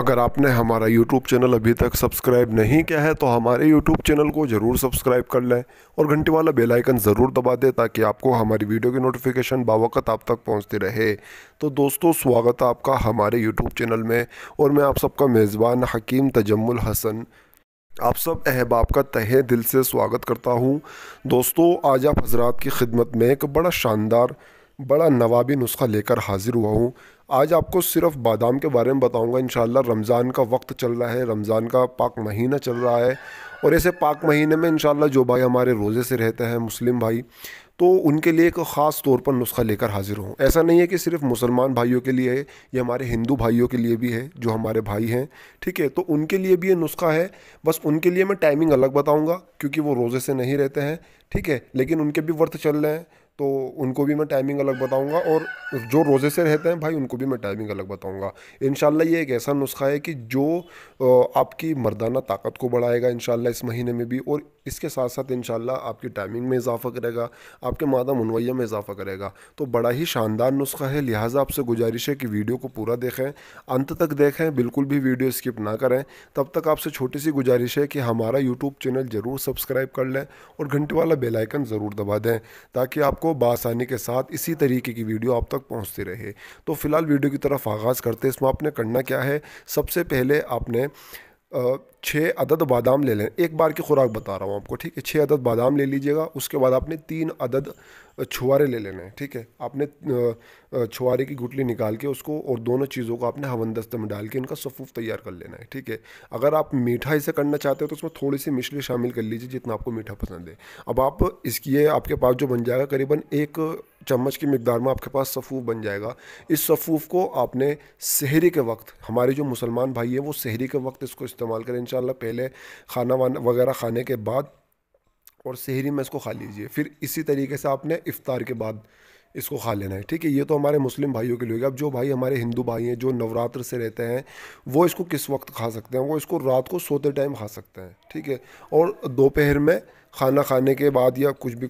अगर आपने हमारा यूट्यूब चैनल अभी तक सब्सक्राइब नहीं किया है तो हमारे यूट्यूब चैनल को ज़रूर सब्सक्राइब कर लें और घंटे वाला बेल आइकन ज़रूर दबा दें ताकि आपको हमारी वीडियो की नोटिफिकेशन बावक़त आप तक पहुंचती रहे तो दोस्तों स्वागत है आपका हमारे यूट्यूब चैनल में और मैं आप सबका मेज़बान हकीम तजमुल हसन आप सब अहबाब का तहे दिल से स्वागत करता हूँ दोस्तों आज आप हजरात की खिदमत में एक बड़ा शानदार बड़ा नवाबी नुस्खा लेकर हाज़िर हुआ हूँ आज आपको सिर्फ बादाम के बारे में बताऊंगा इन रमज़ान का वक्त चल रहा है रमज़ान का पाक महीना चल रहा है और ऐसे पाक महीने में इनशाला जो भाई हमारे रोज़े से रहते हैं मुस्लिम भाई तो उनके लिए एक ख़ास तौर पर नुस्खा लेकर हाज़िर हूँ ऐसा नहीं है कि सिर्फ मुसलमान भाइयों के लिए है ये हमारे हिंदू भाइयों के लिए भी है जो हमारे भाई हैं ठीक है तो उनके लिए भी ये नुस्खा है बस उनके लिए मैं टाइमिंग अलग बताऊँगा क्योंकि वो रोज़े से नहीं रहते हैं ठीक है लेकिन उनके भी वर्थ चल रहे हैं तो उनको भी मैं टाइमिंग अलग बताऊंगा और जो रोज़े से रहते हैं भाई उनको भी मैं टाइमिंग अलग बताऊंगा इन ये एक ऐसा नुस्खा है कि जो आपकी मर्दाना ताकत को बढ़ाएगा इन इस महीने में भी और इसके साथ साथ इन आपकी टाइमिंग में इजाफा करेगा आपके मादा मुनवैया में इजाफा करेगा तो बड़ा ही शानदार नुस्खा है लिहाजा आपसे गुजारिश है कि वीडियो को पूरा देखें अंत तक देखें बिल्कुल भी वीडियो स्किप ना करें तब तक आपसे छोटी सी गुजारिश है कि हमारा यूट्यूब चैनल ज़रूर सब्सक्राइब कर लें और घंटे वाला बेलाइकन ज़रूर दबा दें ताकि आपको को बासानी के साथ इसी तरीके की वीडियो आप तक पहुंचते रहे तो फ़िलहाल वीडियो की तरफ आगाज़ करते इसमें आपने करना क्या है सबसे पहले आपने छः अदद बादाम ले लें एक बार की खुराक बता रहा हूँ आपको ठीक है छः अदद बादाम ले लीजिएगा उसके बाद आपने तीन अदद छुआरे ले लेने हैं ठीक है आपने छुआरे की गुटली निकाल के उसको और दोनों चीज़ों को आपने हवन दस्ते में डाल के इनका सफ़ूफ तैयार कर लेना है ठीक है अगर आप मीठा इसे करना चाहते हो तो उसमें थोड़ी सी मिश्री शामिल कर लीजिए जितना आपको मीठा पसंद है अब आप इसकी आपके पास जो बन जाएगा करीबन एक चम्मच की मकदार में आपके पास सफ़ूफ बन जाएगा इस सफ़ूफ को आपने शहरी के वक्त हमारे जो मुसलमान भाई हैं वो शहरी के वक्त इसको इस्तेमाल करें इन पहले खाना वाना वगैरह खाने के बाद और शहरी में इसको खा लीजिए फिर इसी तरीके से आपने इफ़ार के बाद इसको खा लेना है ठीक है ये तो हमारे मुस्लिम भाइयों के लिए अब जो भाई हमारे हिंदू भाई हैं जो नवरात्र से रहते हैं वो इसको किस वक्त खा सकते हैं वो इसको रात को सोते टाइम खा सकते हैं ठीक है और दोपहर में खाना खाने के बाद या कुछ भी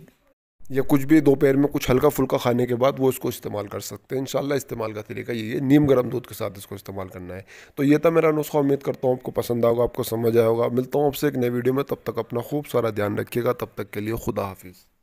या कुछ भी दोपहर में कुछ हल्का फुल्का खाने के बाद वो इसको इस्तेमाल कर सकते हैं इन इस्तेमाल का तरीका ये है नीम गर्म दूध के साथ इसको इस्तेमाल करना है तो ये था मेरा नुस्खा उम्मीद करता हूँ आपको पसंद आएगा आपको समझ आएगा मिलता हूँ आपसे एक नए वीडियो में तब तक अपना खूब सारा ध्यान रखिएगा तब तक के लिए खुदा हाफिज़